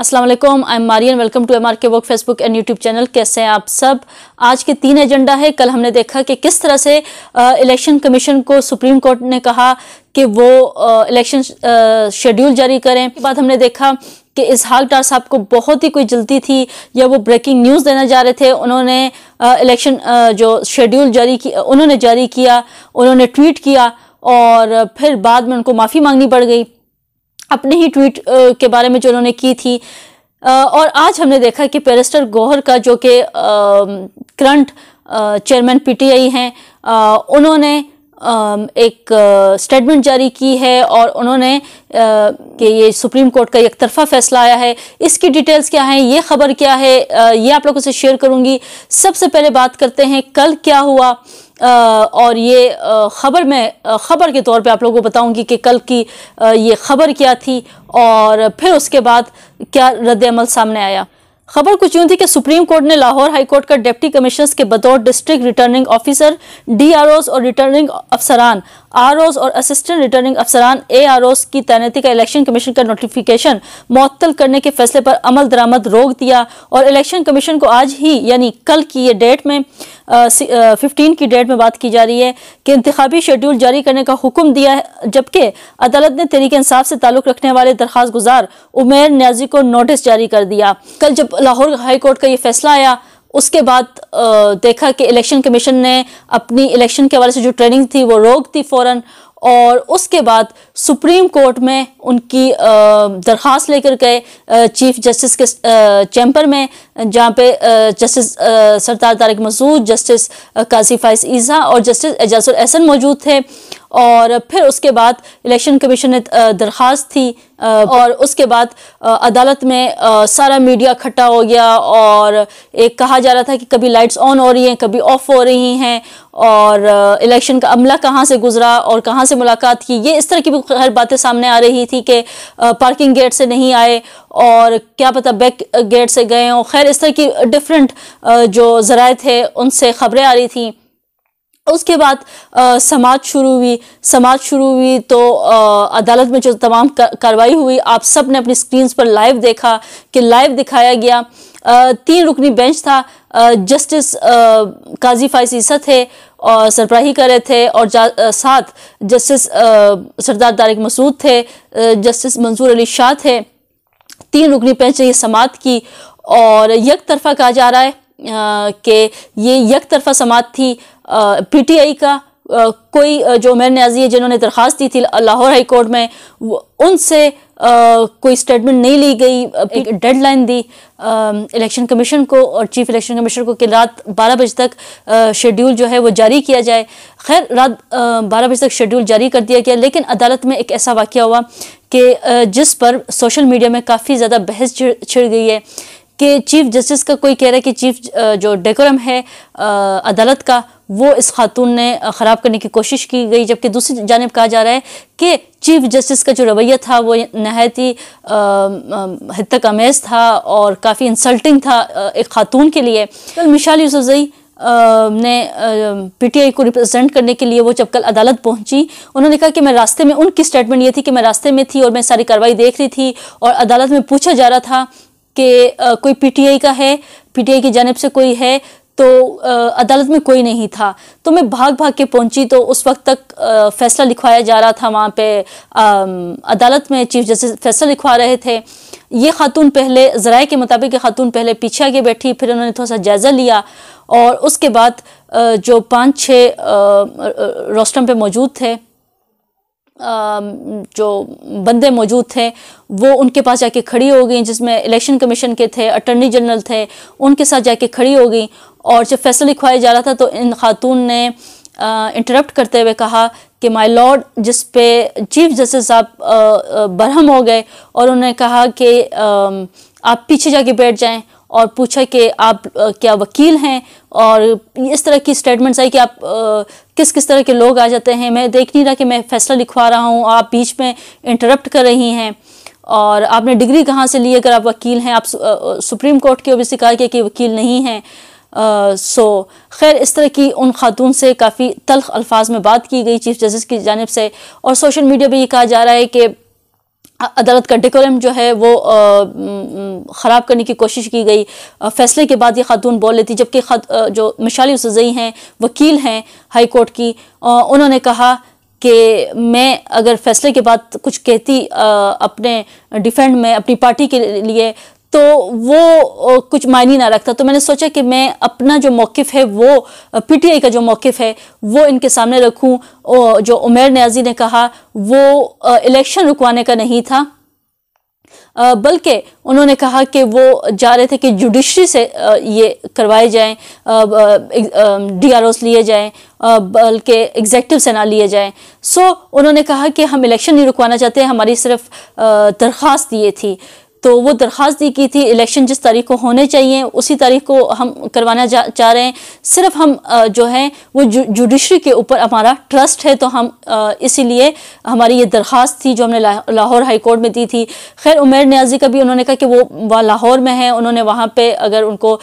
Aslam I am Marian welcome to M R K work Facebook and YouTube channel कैसे हैं आप सब आज के तीन एजेंडा है कल हमने देखा कि किस तरह से इलेक्शन कमीशन को सुप्रीम कोर्ट ने कहा कि वो इलेक्शन शेड्यूल जारी करें उसके बाद हमने देखा कि इसहाक डार साहब को बहुत ही कोई जल्दी थी या वो ब्रेकिंग न्यूज़ देना जा रहे थे उन्होंने इलेक्शन जो शेड्यूल जारी किया उन्होंने जारी किया उन्होंने ट्वीट किया और फिर बाद में उनको माफ़ी मांगनी पड़ गई अपने ही ट्वीट के बारे में जो उन्होंने की थी और आज हमने देखा कि पेरिस्टर गौहर का जो कि करंट चेयरमैन पीटीआई हैं उन्होंने एक स्टेटमेंट जारी की है और उन्होंने कि ये सुप्रीम कोर्ट का एक तरफा फैसला आया है इसकी डिटेल्स क्या हैं ये खबर क्या है ये आप लोगों से शेयर करूंगी सबसे पहले बात करते हैं कल क्या हुआ और ये ख़बर मैं ख़बर के तौर पे आप लोगों को बताऊंगी कि कल की ये ख़बर क्या थी और फिर उसके बाद क्या रद्द अमल सामने आया खबर कुछ यूं थी कि सुप्रीम कोर्ट ने लाहौर हाईकोर्ट का डिप्टी कमिश्नर्स के बतौर डिस्ट्रिक्ट रिटर्निंग ऑफिसर डीआरओस और रिटर्निंग अफसरान आरओस और असिस्टेंट रिटर्निंग अफसरान एआरओस की तैनाती का इलेक्शन कमीशन का नोटिफिकेशन मअतल करने के फैसले पर अमल दरामद रोक दिया और इलेक्शन कमीशन को आज ही यानी कल की ये डेट में फिफ्टीन की डेट में बात की जा रही है कि इंतबी शेड्यूल जारी करने का हुक्म दिया है जबकि अदालत ने तरीके इंसाफ से ताल्लुक़ रखने वाले दरख्वास्त गुजार उमेर न्याजी को नोटिस जारी कर दिया कल जब लाहौर हाई कोर्ट का ये फैसला आया उसके बाद देखा कि इलेक्शन कमीशन ने अपनी इलेक्शन के हवाले से जो ट्रेनिंग थी वो रोक थी फ़ौर और उसके बाद सुप्रीम कोर्ट में उनकी दरख्वास्त लेकर गए चीफ जस्टिस के चैम्बर में जहाँ पे जस्टिस सरदार तारक मसूद जस्टिस काजी फाइस ईज़ा और जस्टिस एजाजुल एहसन मौजूद थे और फिर उसके बाद इलेक्शन कमीशन ने दरख्वास्त थी और उसके बाद अदालत में सारा मीडिया इकट्ठा हो गया और एक कहा जा रहा था कि कभी लाइट्स ऑन हो रही हैं कभी ऑफ हो रही हैं और इलेक्शन का अमला कहाँ से गुजरा और कहाँ से मुलाकात की ये इस तरह की भी हर बातें सामने आ रही थी कि पार्किंग गेट से नहीं आए और क्या पता बैक गेट से गए और खैर इस तरह की डिफरेंट जो ज़राए थे उनसे खबरें आ रही थी उसके बाद समाज शुरू हुई समाज शुरू हुई तो आ, अदालत में जो तमाम कार्रवाई हुई आप सब ने अपनी स्क्रीन पर लाइव देखा कि लाइव दिखाया गया आ, तीन रुकनी बेंच था जस्टिस काजी फाइज ईसा थे और सरप्राही कर रहे थे और साथ जस्टिस सरदार तारिक मसूद थे जस्टिस मंजूर अली शाह थे तीन रुकनी बेंच ने यह समात की और यक तरफा कहा जा रहा है कि ये यक तरफा समात थी पी टी आई का कोई जो मेर न्याजी है जिन्होंने दरख्वास्त दी थी लाहौर हाई कोर्ट में उनसे कोई स्टेटमेंट नहीं ली गई एक डेडलाइन दी इलेक्शन कमीशन को और चीफ इलेक्शन कमीशन को कि रात 12 बजे तक शेड्यूल जो है वो जारी किया जाए खैर रात 12 बजे तक शेड्यूल जारी कर दिया गया लेकिन अदालत में एक ऐसा वाक़ हुआ कि जिस पर सोशल मीडिया में काफ़ी ज़्यादा बहस छिड़ गई है कि चीफ जस्टिस का कोई कह रहा है कि चीफ जो डेकोरम है अदालत का वो इस खातून ने ख़राब करने की कोशिश की गई जबकि दूसरी जानब कहा जा रहा है कि चीफ जस्टिस का जो रवैया था वो नहायत ही हद तक आमेज़ था और काफ़ी इंसल्टिंग था एक खातून के लिए कल मिशाल यूसुफजई ने पीटीआई को रिप्रेजेंट करने के लिए वो जब कल अदालत पहुंची उन्होंने कहा कि मैं रास्ते में उनकी स्टेटमेंट ये थी कि मैं रास्ते में थी और मैं सारी कार्रवाई देख रही थी और अदालत में पूछा जा रहा था कि कोई पीटीआई का है पीटीआई की जानब से कोई है तो अदालत में कोई नहीं था तो मैं भाग भाग के पहुंची तो उस वक्त तक फैसला लिखवाया जा रहा था वहाँ पे अदालत में चीफ जस्टिस फैसला लिखवा रहे थे ये खातून पहले ज़राए के मुताबिक ये खातून पहले पीछे आगे बैठी फिर उन्होंने थोड़ा सा जायज़ा लिया और उसके बाद जो पाँच छः रोस्टम पे मौजूद थे जो बंदे मौजूद थे वो उनके पास जाके खड़ी हो गई जिसमें इलेक्शन कमीशन के थे अटर्नी जनरल थे उनके साथ जाके खड़ी हो गई और जब फैसला लिखवाया जा रहा था तो इन खातून ने इंटरप्ट करते हुए कहा कि माय लॉर्ड जिस पे चीफ जस्टिस साहब बरहम हो गए और उन्होंने कहा कि आप पीछे जाके बैठ जाएं और पूछा कि आप क्या वकील हैं और इस तरह की स्टेटमेंट्स आई कि आप किस किस तरह के लोग आ जाते हैं मैं देख नहीं रहा कि मैं फ़ैसला लिखवा रहा हूँ आप बीच में इंटरप्ट कर रही हैं और आपने डिग्री कहाँ से ली अगर आप वकील हैं आप सुप्रीम कोर्ट के ओबीसी कहा कि वकील नहीं हैं सो खैर इस तरह की उन खातून से काफ़ी तलख अल्फाज में बात की गई चीफ जस्टिस की जानब से और सोशल मीडिया पर यह कहा जा रहा है कि अदालत का डेकोरम जो है वो ख़राब करने की कोशिश की गई फैसले के बाद ये खातून बोल लेती जबकि जो मिशाली उसजई हैं वकील हैं हाई कोर्ट की उन्होंने कहा कि मैं अगर फैसले के बाद कुछ कहती अपने डिफेंड में अपनी पार्टी के लिए तो वो कुछ मायने ना रखता तो मैंने सोचा कि मैं अपना जो मौक़ है वो पीटीआई का जो मौक़ है वो इनके सामने रखूं और जो उमेर न्याजी ने कहा वो इलेक्शन रुकवाने का नहीं था बल्कि उन्होंने कहा कि वो जा रहे थे कि जुडिशरी से ये करवाए जाएं डी आर ओस लिए जाएं बल्कि एग्जेक्टिव से ना लिए जाएं सो उन्होंने कहा कि हम इलेक्शन नहीं रुकवाना चाहते हमारी सिर्फ दरख्वास्त ये थी तो वो दरख्वास्त दी की थी इलेक्शन जिस तारीख को होने चाहिए उसी तारीख को हम करवाना चाह रहे हैं सिर्फ हम जो है वो जुडिशरी के ऊपर हमारा ट्रस्ट है तो हम इसीलिए हमारी ये दरख्वास्त थी जो हमने लाहौर हाई कोर्ट में दी थी खैर उमेर न्याजी का भी उन्होंने कहा कि वो वह लाहौर में है उन्होंने वहाँ पर अगर उनको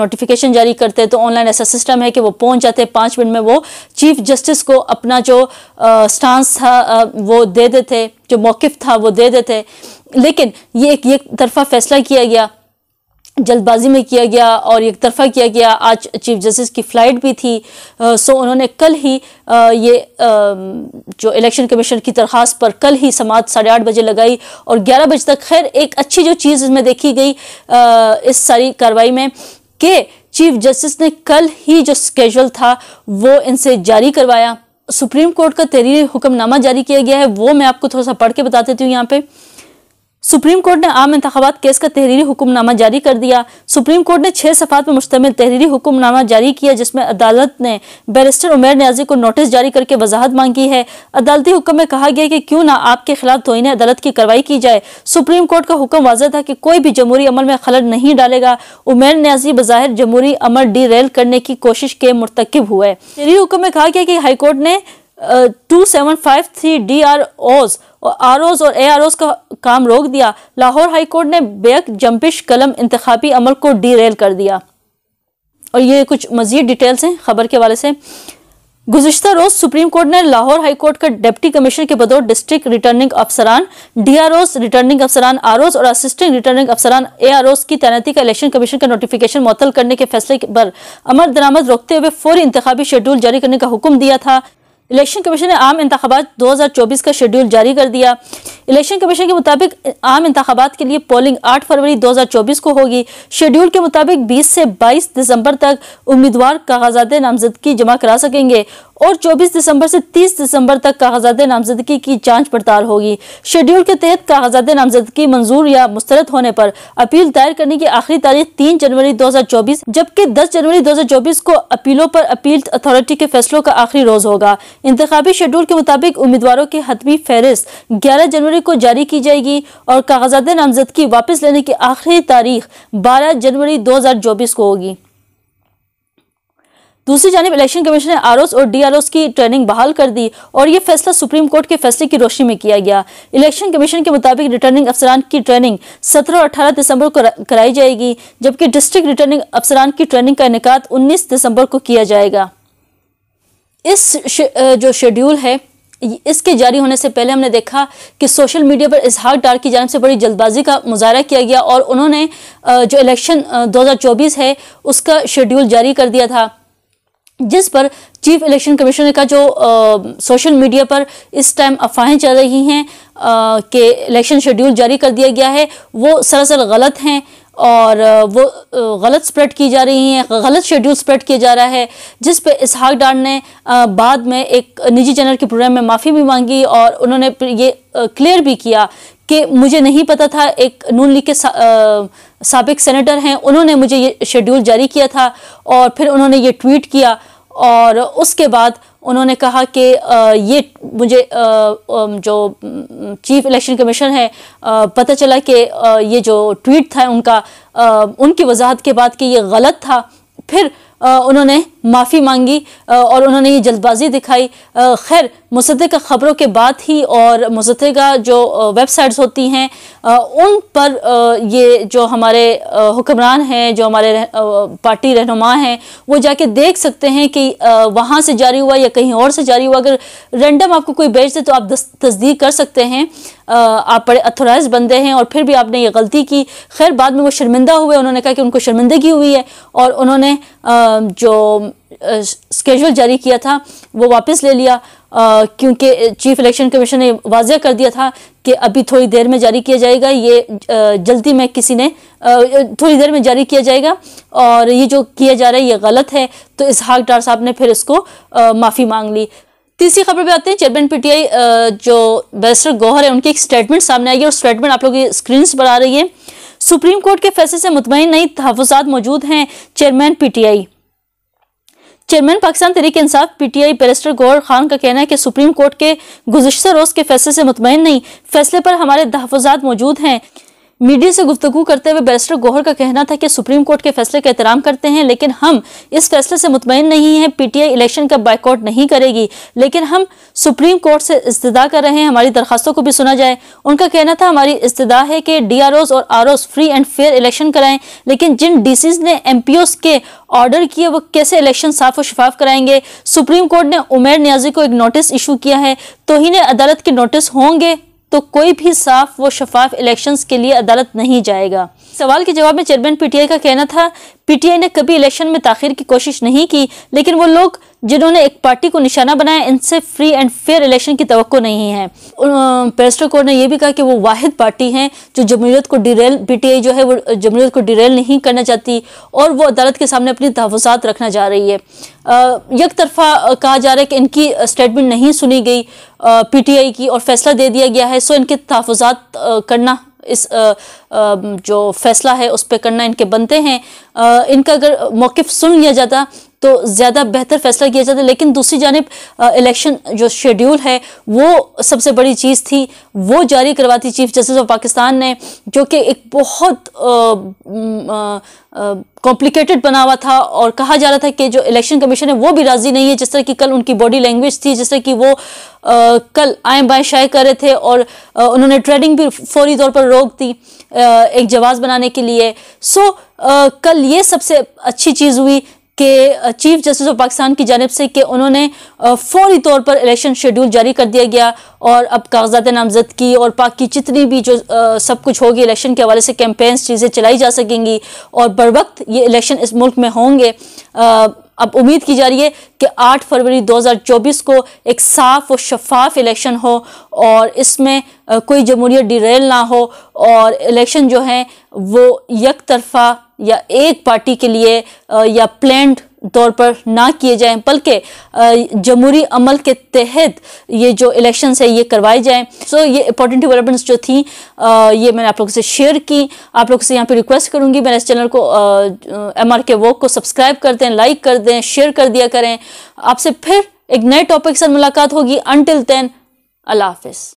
नोटिफिकेशन जारी करते तो ऑनलाइन ऐसा सिस्टम है कि वो पहुँच जाते पाँच मिनट में वो चीफ जस्टिस को अपना जो स्टांस था वो दे देते जो मौक़ था वो दे देते लेकिन ये एक एक तरफा फैसला किया गया जल्दबाजी में किया गया और एक तरफा किया गया आज चीफ जस्टिस की फ़्लाइट भी थी आ, सो उन्होंने कल ही आ, ये आ, जो इलेक्शन कमीशन की दरख्वास्त पर कल ही समाज साढ़े आठ बजे लगाई और ग्यारह बजे तक खैर एक अच्छी जो चीज़ इसमें देखी गई आ, इस सारी कार्रवाई में कि चीफ जस्टिस ने कल ही जो स्केजल था वो इनसे जारी करवाया सुप्रीम कोर्ट का तहरीरी हुक्मनामा जारी किया गया है वो मैं आपको थोड़ा सा पढ़ के बता देती हूँ यहाँ पर सुप्रीम कोर्ट ने आम इंतबात केस का तहरीरी हुक्मनामा जारी कर दिया सुप्रीम कोर्ट ने छह सफात पर मुश्तमिल तहरीरी हुक्मनामा जारी किया जिसमें अदालत ने बैरिस्टर उमेर न्याजी को नोटिस जारी करके वजाहत मांगी है अदालती हुक्म में कहा गया कि क्यों ना आपके खिलाफ तोहन अदालत की कार्रवाई की जाए सुप्रीम कोर्ट का हुक्म वाजह था कि कोई भी जमहूरी अमल में खलल नहीं डालेगा उमेर न्याजी बाहर जमहूरी अमल डी रेल करने की कोशिश के मरतकब हुआ है तहरीरी हुक्म में कहा गया कि हाईकोर्ट ने two seven five three D R Os R और ए आर का काम रोक दिया लाहौर हाई कोर्ट ने बेक जम्पिश कलम इंतबी अमल को डीरेल कर दिया और ये कुछ मज़ीद डिटेल्स हैं खबर के हवाले से गुजशत रोज़ सुप्रीम कोर्ट ने लाहौर हाई कोर्ट का डिप्टी कमिश्नर के बदौर डिस्ट्रिक्ट रिटर्निंग अफसरान डी आर ओज रिटर्निंग अफसरान आर ओज और असिस्टेंट रिटर्निंग अफसरान ए आर ओज की तैनाती का इलेक्शन कमीशन का नोटिफिकेशन मुतल करने के फैसले पर अमर दरामद रोकते हुए फौरी इंतबी शेड्यूल जारी करने का हुक्म दिया था इलेक्शन कमीशन ने आम इंतबात दो हजार चौबीस का शेड्यूल जारी कर दिया इलेक्शन कमीशन के मुताबिक आम इंतबात के लिए पोलिंग आठ फरवरी दो हजार चौबीस को होगी शेड्यूल के मुताबिक बीस से बाईस दिसंबर तक उम्मीदवार कागजात नामजदगी जमा करा सकेंगे और 24 दिसंबर से 30 दिसंबर तक कागजात नामजदगी की जांच पड़ताल होगी शेड्यूल के तहत कागजात नामजदगी मंजूर या मुस्तरद होने पर अपील दायर करने की आखिरी तारीख 3 जनवरी 2024 जबकि 10 जनवरी 2024 को अपीलों पर अपील अथॉरिटी के फैसलों का आखिरी रोज होगा इंतबी शेड्यूल के मुताबिक उम्मीदवारों की हतमी फहरिस्त ग्यारह जनवरी को जारी की जाएगी और कागजात नामजदगी वापस लेने की आखिरी तारीख बारह जनवरी दो को होगी दूसरी जानब इलेक्शन कमीशन ने आर और डी की ट्रेनिंग बहाल कर दी और यह फैसला सुप्रीम कोर्ट के फैसले की रोशनी में किया गया इलेक्शन कमीशन के मुताबिक रिटर्निंग अफसरान की ट्रेनिंग सत्रह और अठारह दिसंबर को कराई जाएगी जबकि डिस्ट्रिक्ट रिटर्निंग अफसरान की ट्रेनिंग का इनका उन्नीस दिसंबर को किया जाएगा इस जो शेड्यूल है इसके जारी होने से पहले हमने देखा कि सोशल मीडिया पर इसहाक डार की जानब से बड़ी जल्दबाजी का मुजाहरा किया गया और उन्होंने जो इलेक्शन 2024 है उसका शेड्यूल जारी कर दिया था जिस पर चीफ इलेक्शन कमिश्नर का जो आ, सोशल मीडिया पर इस टाइम अफवाहें चल रही हैं कि इलेक्शन शेड्यूल जारी कर दिया गया है वो सरासर गलत हैं और वो गलत स्प्रेड की जा रही हैं गलत शेड्यूल स्प्रेड किया जा रहा है जिस पे इसहाक डार ने बाद में एक निजी चैनल के प्रोग्राम में माफ़ी भी मांगी और उन्होंने ये क्लियर भी किया कि मुझे नहीं पता था एक नून लीग के सबक सेनेटर हैं उन्होंने मुझे ये शेड्यूल जारी किया था और फिर उन्होंने ये ट्वीट किया और उसके बाद उन्होंने कहा कि ये मुझे जो चीफ इलेक्शन कमीशन है पता चला कि ये जो ट्वीट था उनका उनकी वजाहत के बाद कि ये गलत था फिर उन्होंने माफ़ी मांगी और उन्होंने ये जल्दबाजी दिखाई खैर मुसदा ख़बरों के बाद ही और मुसदा जो वेबसाइट्स होती हैं उन पर ये जो हमारे हुक्मरान हैं जो हमारे पार्टी रहनुमा हैं वो जाके देख सकते हैं कि वहाँ से जारी हुआ या कहीं और से जारी हुआ अगर रेंडम आपको कोई बेच दे तो आप तस्दीक कर सकते हैं आप बड़े अथोराइज बंदे हैं और फिर भी आपने ये गलती की खैर बाद में वो शर्मिंदा हुए उन्होंने कहा कि उनको शर्मिंदगी हुई है और उन्होंने आ, जो स्केजूल जारी किया था वो वापस ले लिया क्योंकि चीफ इलेक्शन कमीशन ने वाजह कर दिया था कि अभी थोड़ी देर में जारी किया जाएगा ये जल्दी में किसी ने थोड़ी देर में जारी किया जाएगा और ये जो किया जा रहा है ये गलत है तो इसहाक डार साहब ने फिर इसको माफ़ी मांग ली तीसरी खबर पे आते हैं चेयरमैन पीटीआई जो बैरिस्टर गौहर है उनकी एक स्टेटमेंट सामने आई है और स्टेटमेंट आप लोग की स्क्रीन पर आ रही है सुप्रीम कोर्ट के फैसले से मुतमिन नई तहफात मौजूद हैं chairman PTI chairman Pakistan Tehreek-e Insaf PTI barrister Gohar Khan का कहना है कि सुप्रीम कोर्ट के गुजशत रोज के फैसले से मुतमिन नहीं फैसले पर हमारे तहफात मौजूद हैं मीडिया से गुफ्तगू करते हुए बैरिस्टर गोहर का कहना था कि सुप्रीम कोर्ट के फैसले का एहतराम करते हैं लेकिन हम इस फैसले से मुतमिन नहीं हैं पीटीआई इलेक्शन का बाइकआउट नहीं करेगी लेकिन हम सुप्रीम कोर्ट से इस्तदा कर रहे हैं हमारी दरखास्तों को भी सुना जाए उनका कहना था हमारी इस्तः है कि डी और R free and fair election कराएं लेकिन जिन डी ने एम के ऑर्डर किए वो कैसे इलेक्शन साफ और शफाफ कराएंगे सुप्रीम कोर्ट ने उमेर न्याजी को एक नोटिस इशू किया है तो ही ने अदालत के नोटिस होंगे तो कोई भी साफ व शफाफ इलेक्शंस के लिए अदालत नहीं जाएगा सवाल के जवाब में चेयरमैन पीटीआई का कहना था पीटीआई ने कभी इलेक्शन में ताखिर की कोशिश नहीं की लेकिन वो लोग जिन्होंने एक पार्टी को निशाना बनाया इनसे फ्री एंड फेयर इलेक्शन की तो नहीं है पेस्टर कोर ने यह भी कहा कि वो वाहिद पार्टी हैं जो जमहूरियत को डिरेल पीटीआई जो है वो जमहूरियत को डिरेल नहीं करना चाहती और वो अदालत के सामने अपनी तहफात रखना चाह रही है यक तरफा कहा जा रहा है कि इनकी स्टेटमेंट नहीं सुनी गई पीटीआई की और फैसला दे दिया गया है सो इनके तहफात करना इस आ, आ, जो फैसला है उस पर करना इनके बनते हैं आ, इनका अगर मौक़ सुन लिया जाता तो ज़्यादा बेहतर फैसला किया जाता लेकिन दूसरी जानब इलेक्शन जो शेड्यूल है वो सबसे बड़ी चीज़ थी वो जारी करवाती चीफ जस्टिस ऑफ पाकिस्तान ने जो कि एक बहुत कॉम्प्लिकेटेड बना हुआ था और कहा जा रहा था कि जो इलेक्शन कमीशन है वो भी राज़ी नहीं है जिस तरह की कल उनकी बॉडी लैंग्वेज थी जिस तरह की वो आ, कल आए बाएँ शाये कर रहे थे और आ, उन्होंने ट्रेडिंग भी फौरी तौर पर रोक दी एक जवाब बनाने के लिए सो आ, कल ये सबसे अच्छी चीज़ हुई के चीफ जस्टिस ऑफ पाकिस्तान की जानब से कि उन्होंने फौरी तौर पर इलेक्शन शेड्यूल जारी कर दिया गया और अब कागजात नामज़द की और पाक की जितनी भी जो आ, सब कुछ होगी इलेक्शन के हवाले से कैंपेन्स चीज़ें चलाई जा सकेंगी और बर वक्त ये इलेक्शन इस मुल्क में होंगे आ, अब उम्मीद की जा रही है कि 8 फरवरी 2024 को एक साफ और शफाफ इलेक्शन हो और इसमें कोई जमहूरियत डिरेल ना हो और इलेक्शन जो हैं वो यक तरफा या एक पार्टी के लिए या प्लैंड तौर पर ना किए जाएं बल्कि जमहूरी अमल के तहत ये जो इलेक्शन है ये करवाए जाएं सो ये इंपॉर्टेंट डेवलपमेंट्स जो थी ये मैंने आप लोगों से शेयर की आप लोगों से यहाँ पे रिक्वेस्ट करूँगी मेरे इस चैनल को एम आर के वॉक को सब्सक्राइब कर दें लाइक कर दें शेयर कर दिया करें आपसे फिर एक नए टॉपिक से मुलाकात होगी अनटिल देन अल्लाह हाफिज़